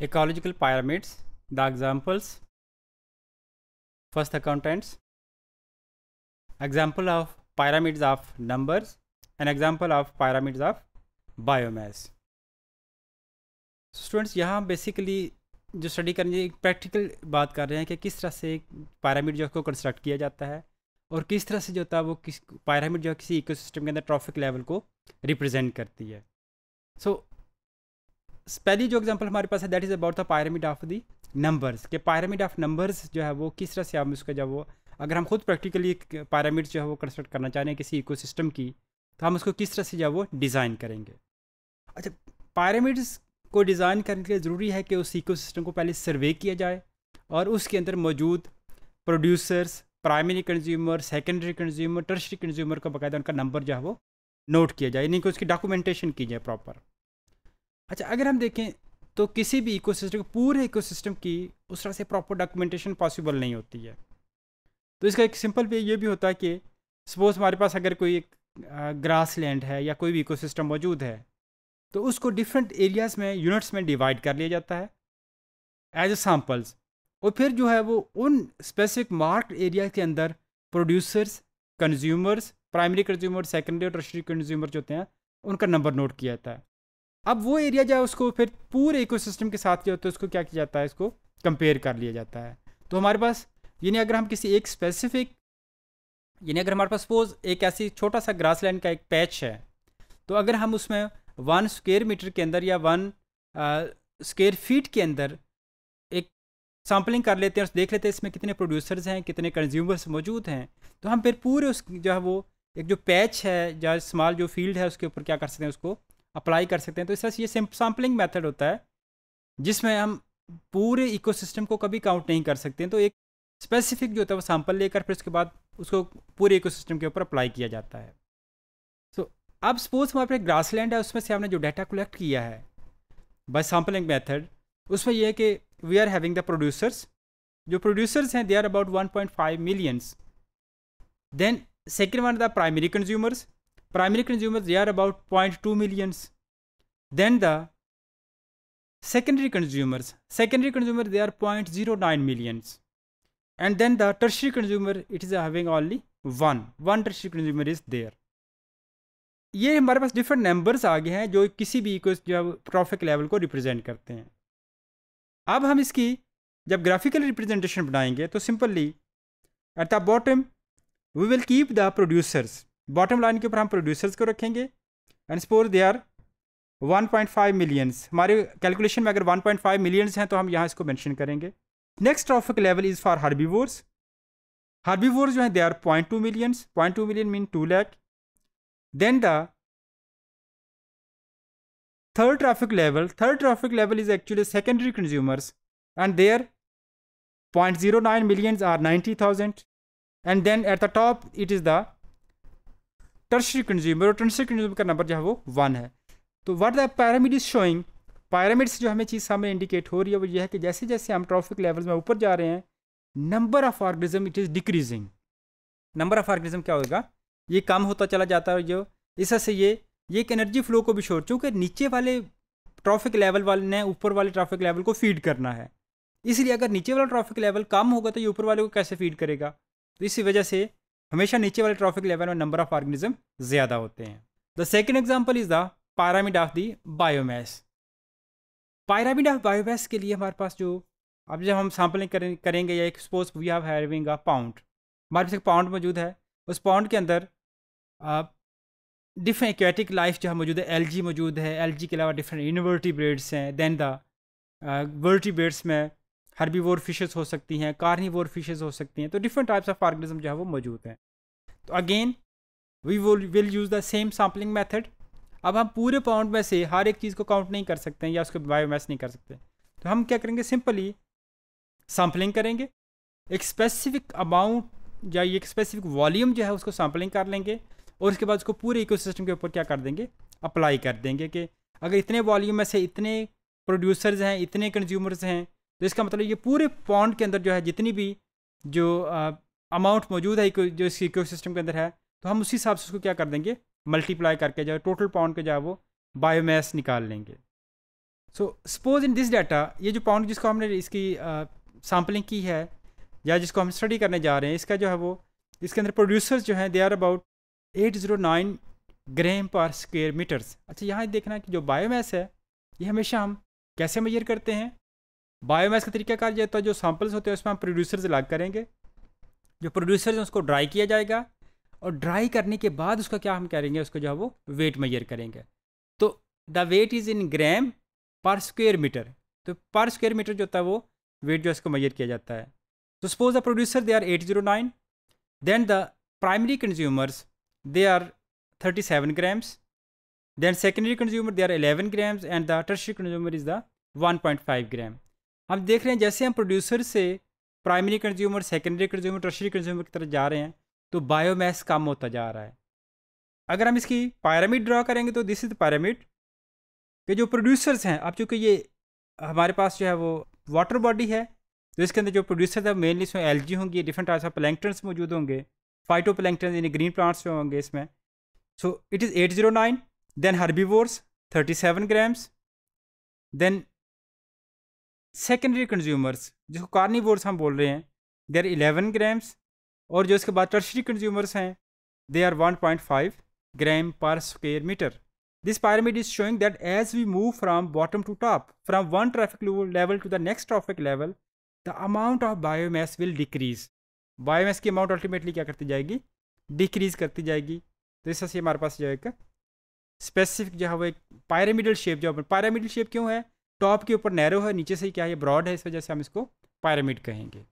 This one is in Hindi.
ecological pyramids, the examples, first accountants example of pyramids of numbers, an example of pyramids of biomass. Students यहाँ बेसिकली जो स्टडी करनी है एक प्रैक्टिकल बात कर रहे हैं कि किस तरह से एक पैरामिड जो है उसको कंस्ट्रक्ट किया जाता है और किस तरह से जो होता है वो किस पैरामिड जो है किसी इकोसिस्टम के अंदर ट्रॉफिक लेवल को रिप्रेजेंट करती है सो so, पहली जो एग्जांपल हमारे पास है that is about the pyramid of the numbers के पायरामिड ऑफ नंबर्स जो है वो किस तरह से हम उसका जब वो अगर हम खुद प्रैक्टिकली एक पायरामिड जो है वो कंस्ट्रक्ट करना चाह रहे हैं किसी इकोसिस्टम की तो हम उसको किस तरह से जो वो डिज़ाइन करेंगे अच्छा पायरामिड्स को डिज़ाइन करने के लिए ज़रूरी है कि उस सिस्टम को पहले सर्वे किया जाए और उसके अंदर मौजूद producers primary consumer secondary consumer tertiary consumer का बाकायदा उनका नंबर जो है वो नोट किया जाए यानी कि उसकी डॉक्यूमेंटेशन की जाए प्रॉपर अच्छा अगर हम देखें तो किसी भी सिस्टम पूरे सिस्टम की उस तरह से प्रॉपर डॉक्यूमेंटेशन पॉसिबल नहीं होती है तो इसका एक सिंपल वे ये भी होता है कि सपोज़ हमारे पास अगर कोई एक ग्रास लैंड है या कोई भी सिस्टम मौजूद है तो उसको डिफरेंट एरियाज़ में यूनिट्स में डिवाइड कर लिया जाता है एज ए सैम्पल्स और फिर जो है वो उन स्पेसिफिक मार्क एरिया के अंदर producers consumers primary consumer secondary और टर्शरी कंज्यूमर जो होते हैं उनका नंबर नोट किया जाता है अब वो एरिया जो है उसको फिर पूरे इकोसिस्टम के साथ जो होता है तो उसको क्या किया जाता है इसको कंपेयर कर लिया जाता है तो हमारे पास यानी अगर हम किसी एक स्पेसिफिक यानी अगर हमारे पास सपोज एक ऐसी छोटा सा ग्रास लैंड का एक पैच है तो अगर हम उसमें वन स्क्वेयर मीटर के अंदर या वन स्क्वेयर फीट के अंदर एक सैम्पलिंग कर लेते हैं और देख लेते हैं इसमें कितने प्रोड्यूसर्स हैं कितने कंज्यूमर्स मौजूद हैं तो हम फिर पूरे उस जो है वो एक जो पैच है या स्मॉल जो फील्ड है उसके ऊपर क्या कर सकते हैं उसको अप्लाई कर सकते हैं तो इस तरह से ये सैम्पलिंग मेथड होता है जिसमें हम पूरे इकोसिस्टम को कभी काउंट नहीं कर सकते हैं तो एक स्पेसिफिक जो होता है वो सैंपल लेकर फिर उसके बाद उसको पूरे इकोसिस्टम के ऊपर अप्लाई किया जाता है सो so, अब सपोज हमारे पास लैंड है उसमें से हमने जो डाटा कलेक्ट किया है बाय सैंपलिंग मेथड उसमें यह है कि we are having the producers जो प्रोड्यूसर्स हैं they are about 1.5 millions then second one the primary consumers primary consumers they are about 0.2 millions then the secondary consumers secondary consumers they are 0.09 millions and then the tertiary consumer it is having only one one tertiary consumer is there ये हमारे पास डिफरेंट नंबर्स आ गए हैं जो किसी भी इको जो ट्रॉफिक लेवल को रिप्रेजेंट करते हैं अब हम इसकी जब ग्राफिकल रिप्रेजेंटेशन बनाएंगे तो simply at the bottom we will keep the producers bottom line के ऊपर हम प्रोड्यूसर्स को रखेंगे and suppose they are 1.5 millions हमारे कैलकुलेशन में अगर 1.5 मिलियंस हैं तो हम यहाँ इसको मेंशन करेंगे next trophic level is for herbivores herbivores जो हैं they are point two millions point two million mean two lakh then the third traffic level third traffic level is actually secondary consumers and their 0.09 millions are 90000 and then at the top it is the tertiary consumer और टर्सरी कंज्यूमर का नंबर जो है वो वन है तो what the pyramid is showing pyramid से जो हमें चीज़ सामने इंडिकेट हो रही है वो ये है कि जैसे जैसे हम ट्रॉफिक लेवल्स में ऊपर जा रहे हैं number of organism it is decreasing number of organism क्या होगा ये कम होता चला जाता है जो इस से ये ये एक एनर्जी फ्लो को भी छोड़ चूँकि नीचे वाले ट्रॉफिक लेवल वाले ने ऊपर वाले ट्रॉफिक लेवल को फीड करना है इसलिए अगर नीचे वाला ट्रॉफिक लेवल कम होगा तो ये ऊपर वाले को कैसे फीड करेगा तो इसी वजह से हमेशा नीचे वाले ट्रॉफिक लेवल में नंबर ऑफ ऑर्गेनिज्म ज़्यादा होते हैं the second example is the pyramid of the biomass pyramid of biomass के लिए हमारे पास जो अब जब हम सैम्पलिंग करें, करेंगे या एक suppose we have having a pound हमारे पास एक पाउंड मौजूद है उस पाउंड के अंदर डिफरेंट एक्वेटिक लाइफ जो मौजूद है एलजी मौजूद है एलजी के अलावा डिफरेंट ब्रेड्स हैं देन द वर्टिब्रेड्स में हर्बीवोर फिशेज हो सकती हैं कार्निवोर फिशेज हो सकती हैं तो डिफरेंट टाइप्स ऑफ ऑर्गेनिज्म जो है वो मौजूद हैं तो again we will use the same sampling method अब हम पूरे पाउंड में से हर एक चीज़ को काउंट नहीं कर सकते हैं या उसको बायोमैस नहीं कर सकते तो हम क्या करेंगे सिंपली सैम्पलिंग करेंगे एक स्पेसिफिक अमाउंट या एक स्पेसिफिक वॉल्यूम जो है उसको सैम्पलिंग कर लेंगे और उसके बाद उसको पूरे इकोसिस्टम के ऊपर क्या कर देंगे अप्लाई कर देंगे कि अगर इतने वॉल्यूम में से इतने प्रोड्यूसर्स हैं इतने कंज्यूमर्स हैं तो इसका मतलब ये पूरे पॉन्ड के अंदर जो है जितनी भी जो अमाउंट मौजूद है जो इस इको सिस्टम के अंदर है तो हम उसी हिसाब से उसको क्या कर देंगे मल्टीप्लाई करके जो टोटल पाउंड के जो है वो बायोमैस निकाल लेंगे so suppose in this data ये जो पाउंड जिसको हमने इसकी सैम्पलिंग uh, की है या जिसको हम स्टडी करने जा रहे हैं इसका जो है वो इसके अंदर प्रोड्यूसर्स जो हैं they are about eight zero nine gram per square metres अच्छा यहाँ देखना कि जो बायोमैस है ये हमेशा हम कैसे मेजर करते हैं बायोमैस का तरीका कार जाता है तो जो सैम्पल्स होते हैं उसमें हम प्रोड्यूसर्स अलग करेंगे जो प्रोड्यूसर है उसको ड्राई किया जाएगा और ड्राई करने के बाद उसका क्या हम करेंगे उसको जो है वो वेट मेजर करेंगे तो the weight is in gram per square metre तो पर स्क्वेयर मीटर जो होता है वो वेट जो है उसको मेजर किया जाता है तो suppose the producer they are eight zero nine then the primary consumers they are thirty seven grams consumer they are eleven grams and the tertiary consumer is the one point five gram हम देख रहे हैं जैसे हम प्रोड्यूसर से primary consumer secondary consumer tertiary consumer की तरफ जा रहे हैं तो बायोमैस कम होता जा रहा है अगर हम इसकी पैरामिड ड्रा करेंगे तो दिस इज़ पैरामिड के जो प्रोड्यूसर्स हैं अब चूंकि ये हमारे पास जो है वो वाटर बॉडी है तो इसके अंदर जो प्रोड्यूसर है मेनली इसमें एल होंगी डिफरेंट टाइप्स ऑफ प्लैंकटन्स मौजूद होंगे फाइटो प्लैंकटन यानी ग्रीन प्लांट्स में होंगे इसमें so it is eight zero nine then herbivores thirty seven grams then secondary consumers जिसको कार्निवोर्स हम बोल रहे हैं दे आर एलेवन ग्राम्स और जो इसके बाद टर्शरी कंज्यूमर्स हैं they are one point five gram per square metre this pyramid is showing that as we move from bottom to top from one traffic level to the next traffic level the amount of biomass will decrease biomass की अमाउंट अल्टीमेटली क्या करती जाएगी डिक्रीज करती जाएगी तो इस तरह से हमारे पास जो है एक स्पेसिफिक जो है वो एक पायरामिडल शेप जो पायरामिडल शेप क्यों है टॉप के ऊपर नैरो है नीचे से क्या है ब्रॉड है इस वजह से हम इसको पैरामिड कहेंगे